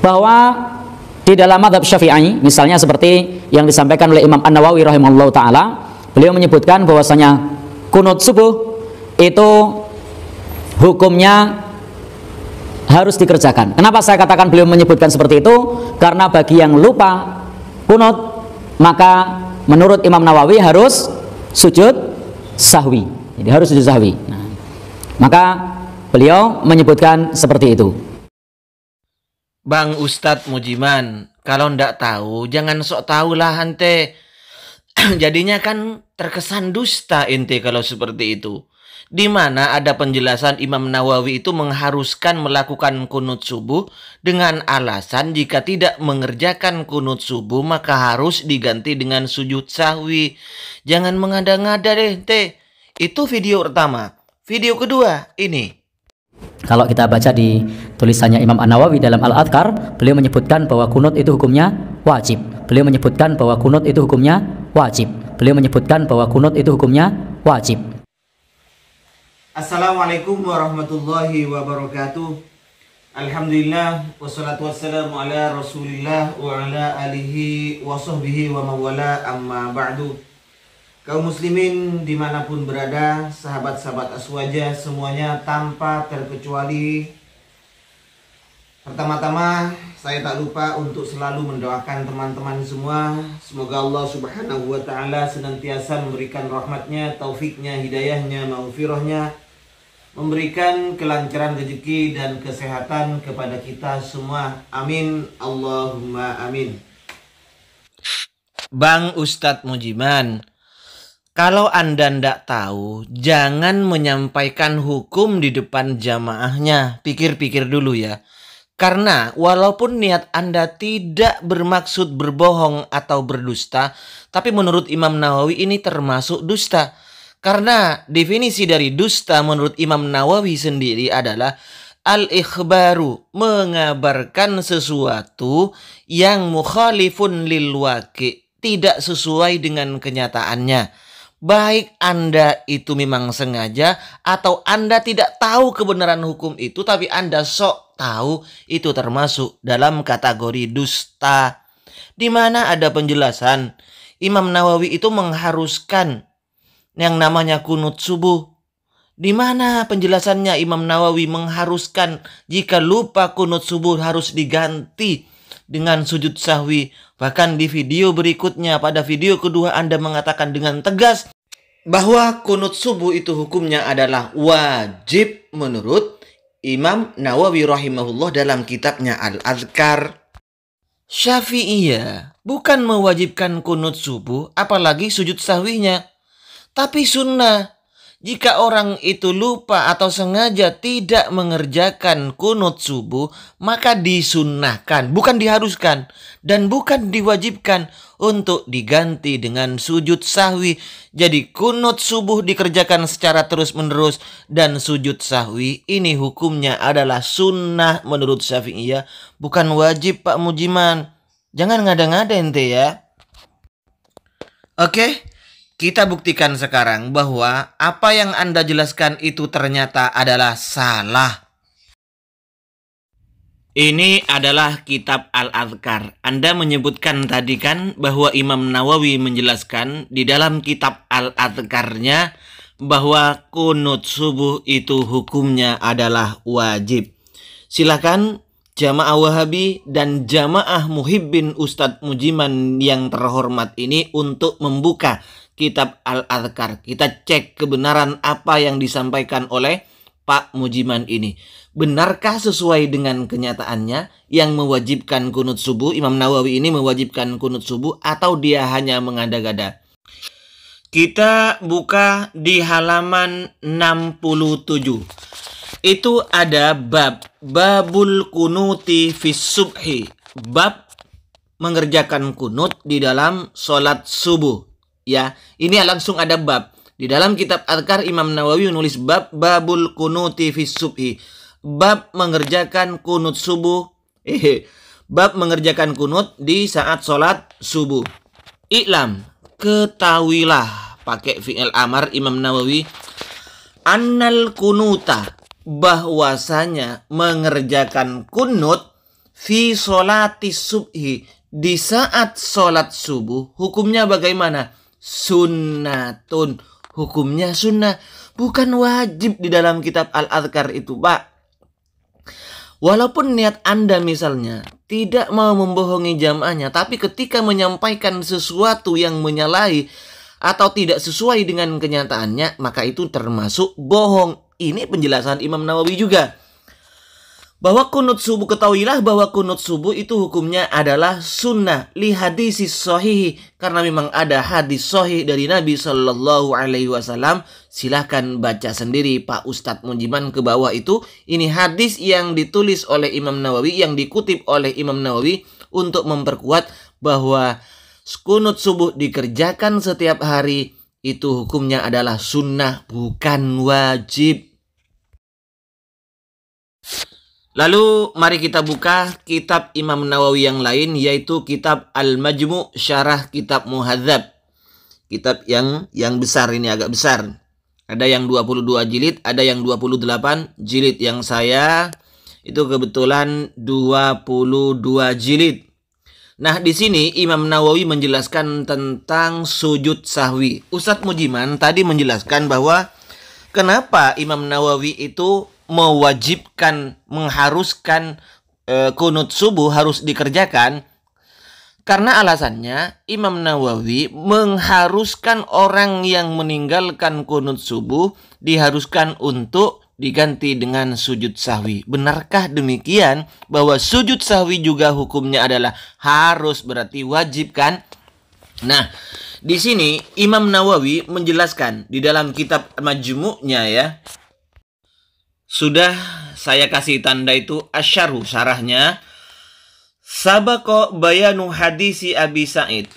bahwa di dalam madhab syafi'i misalnya seperti yang disampaikan oleh Imam An-Nawawi rahimahullah ta'ala beliau menyebutkan bahwasanya kunut subuh itu hukumnya harus dikerjakan kenapa saya katakan beliau menyebutkan seperti itu karena bagi yang lupa kunut maka menurut Imam Nawawi harus sujud sahwi jadi harus sujud sahwi nah, maka beliau menyebutkan seperti itu Bang Ustadz Mujiman, kalau ndak tahu jangan sok tahu lah ante. Jadinya kan terkesan dusta ente kalau seperti itu. Di mana ada penjelasan Imam Nawawi itu mengharuskan melakukan kunut subuh dengan alasan jika tidak mengerjakan kunut subuh maka harus diganti dengan sujud sahwi. Jangan mengada-ngada deh, Teh. Itu video pertama. Video kedua ini kalau kita baca di tulisannya Imam An-Nawawi dalam Al-Adkar, beliau menyebutkan bahwa kunut itu hukumnya wajib. Beliau menyebutkan bahwa kunut itu hukumnya wajib. Beliau menyebutkan bahwa kunut itu hukumnya wajib. Assalamualaikum warahmatullahi wabarakatuh. Alhamdulillah wassalatu wassalamu ala Rasulillah wa ala alihi wa sahbihi wa mawala amma ba'du. Kaum muslimin dimanapun berada, sahabat-sahabat aswaja semuanya tanpa terkecuali. Pertama-tama saya tak lupa untuk selalu mendoakan teman-teman semua. Semoga Allah subhanahu wa ta'ala senantiasa memberikan rahmatnya, taufiknya, hidayahnya, maufirohnya. Memberikan kelancaran rezeki dan kesehatan kepada kita semua. Amin. Allahumma amin. Bang Ustadz Mujiman, kalau Anda tidak tahu, jangan menyampaikan hukum di depan jamaahnya. Pikir-pikir dulu ya. Karena walaupun niat Anda tidak bermaksud berbohong atau berdusta, tapi menurut Imam Nawawi ini termasuk dusta. Karena definisi dari dusta menurut Imam Nawawi sendiri adalah al-ikhbaru mengabarkan sesuatu yang mukhalifun lil waqi, tidak sesuai dengan kenyataannya baik Anda itu memang sengaja atau Anda tidak tahu kebenaran hukum itu tapi Anda sok tahu itu termasuk dalam kategori dusta. Di mana ada penjelasan Imam Nawawi itu mengharuskan yang namanya kunut subuh. Di mana penjelasannya Imam Nawawi mengharuskan jika lupa kunut subuh harus diganti dengan sujud sahwi. Bahkan di video berikutnya, pada video kedua Anda mengatakan dengan tegas bahwa kunut subuh itu hukumnya adalah wajib menurut Imam Nawawi rahimahullah dalam kitabnya Al-Azkar. Syafi'iyah bukan mewajibkan kunut subuh apalagi sujud sahwinya. Tapi sunnah jika orang itu lupa atau sengaja tidak mengerjakan kunut subuh, maka disunahkan, bukan diharuskan, dan bukan diwajibkan untuk diganti dengan sujud sahwi. Jadi kunut subuh dikerjakan secara terus-menerus dan sujud sahwi ini hukumnya adalah sunnah menurut Syafi'iyah, bukan wajib Pak Mujiman. Jangan ngada-ngada ente ya. Oke. Okay? Kita buktikan sekarang bahwa apa yang Anda jelaskan itu ternyata adalah salah. Ini adalah kitab Al-Adhkar. Anda menyebutkan tadi kan bahwa Imam Nawawi menjelaskan di dalam kitab Al-Adhkarnya bahwa kunut subuh itu hukumnya adalah wajib. Silakan jamaah Wahabi dan jamaah Muhibbin Ustadz Mujiman yang terhormat ini untuk membuka kitab Al-Adhkar. Kita cek kebenaran apa yang disampaikan oleh Pak Mujiman ini. Benarkah sesuai dengan kenyataannya yang mewajibkan kunut subuh? Imam Nawawi ini mewajibkan kunut subuh atau dia hanya mengada-gada? Kita buka di halaman 67. Itu ada bab babul kunuti fis subhi. Bab mengerjakan kunut di dalam sholat subuh ya. Ini langsung ada bab. Di dalam kitab Adkar Imam Nawawi menulis bab babul kunuti fi subhi. Bab mengerjakan kunut subuh. Eh, bab mengerjakan kunut di saat sholat subuh. Iklam, ketahuilah pakai fi'il amar Imam Nawawi annal kunuta bahwasanya mengerjakan kunut fi sholati subhi di saat solat subuh hukumnya bagaimana? sunnatun. Hukumnya sunnah, bukan wajib di dalam kitab Al-Adhkar itu, Pak. Walaupun niat Anda misalnya tidak mau membohongi jamaahnya, tapi ketika menyampaikan sesuatu yang menyalahi atau tidak sesuai dengan kenyataannya, maka itu termasuk bohong. Ini penjelasan Imam Nawawi juga bahwa kunut subuh ketahuilah bahwa kunut subuh itu hukumnya adalah sunnah li hadis sohihi karena memang ada hadis sohih dari Nabi Shallallahu Alaihi Wasallam silahkan baca sendiri Pak Ustadz Mujiman ke bawah itu ini hadis yang ditulis oleh Imam Nawawi yang dikutip oleh Imam Nawawi untuk memperkuat bahwa kunut subuh dikerjakan setiap hari itu hukumnya adalah sunnah bukan wajib Lalu mari kita buka kitab Imam Nawawi yang lain yaitu kitab Al-Majmu' Syarah Kitab Muhadzab. Kitab yang yang besar ini agak besar. Ada yang 22 jilid, ada yang 28 jilid yang saya itu kebetulan 22 jilid. Nah, di sini Imam Nawawi menjelaskan tentang sujud sahwi. Ustadz Mujiman tadi menjelaskan bahwa Kenapa Imam Nawawi itu mewajibkan, mengharuskan e, kunut subuh harus dikerjakan? Karena alasannya Imam Nawawi mengharuskan orang yang meninggalkan kunut subuh diharuskan untuk diganti dengan sujud sahwi. Benarkah demikian bahwa sujud sahwi juga hukumnya adalah harus berarti wajib kan? Nah, di sini Imam Nawawi menjelaskan di dalam kitab Majmu'nya ya. Sudah saya kasih tanda itu asyaru sarahnya. Sabako bayanu hadisi Abi Sa'id.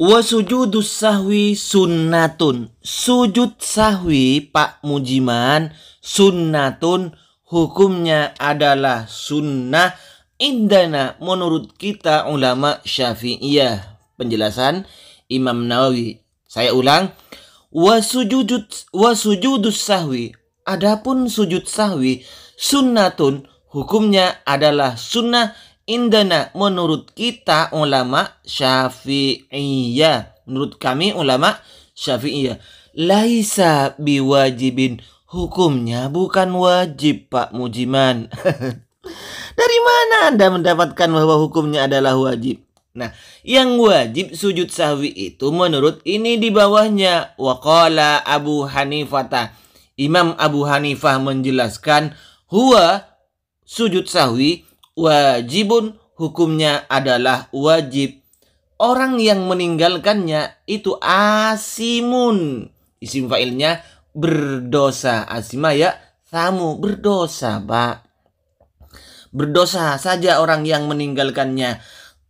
Wa sujudus sahwi sunnatun. Sujud sahwi Pak Mujiman sunnatun hukumnya adalah sunnah indana menurut kita ulama Syafi'iyah penjelasan Imam Nawawi. Saya ulang, wasujud wasujudus sahwi. Adapun sujud sahwi sunnatun hukumnya adalah sunnah indana menurut kita ulama syafi'iyah. Menurut kami ulama syafi'iyah. Laisa biwajibin hukumnya bukan wajib Pak Mujiman. Dari mana Anda mendapatkan bahwa hukumnya adalah wajib? Nah, yang wajib sujud sahwi itu menurut ini di bawahnya waqala Abu Hanifah. Imam Abu Hanifah menjelaskan huwa sujud sahwi wajibun hukumnya adalah wajib. Orang yang meninggalkannya itu asimun. Isim failnya berdosa. asimah ya tamu berdosa, Pak. Berdosa saja orang yang meninggalkannya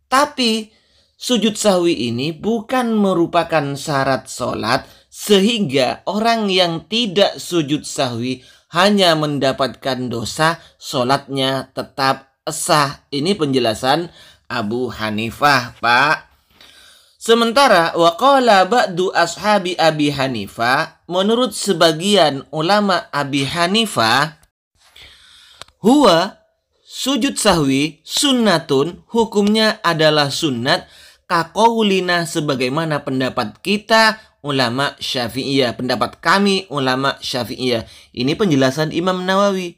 tapi sujud sahwi ini bukan merupakan syarat sholat sehingga orang yang tidak sujud sahwi hanya mendapatkan dosa sholatnya tetap sah. Ini penjelasan Abu Hanifah, Pak. Sementara waqala ba'du ashabi Abi Hanifah menurut sebagian ulama Abi Hanifah huwa sujud sahwi sunnatun hukumnya adalah sunnat kakaulina sebagaimana pendapat kita ulama syafi'iyah pendapat kami ulama syafi'iyah ini penjelasan Imam Nawawi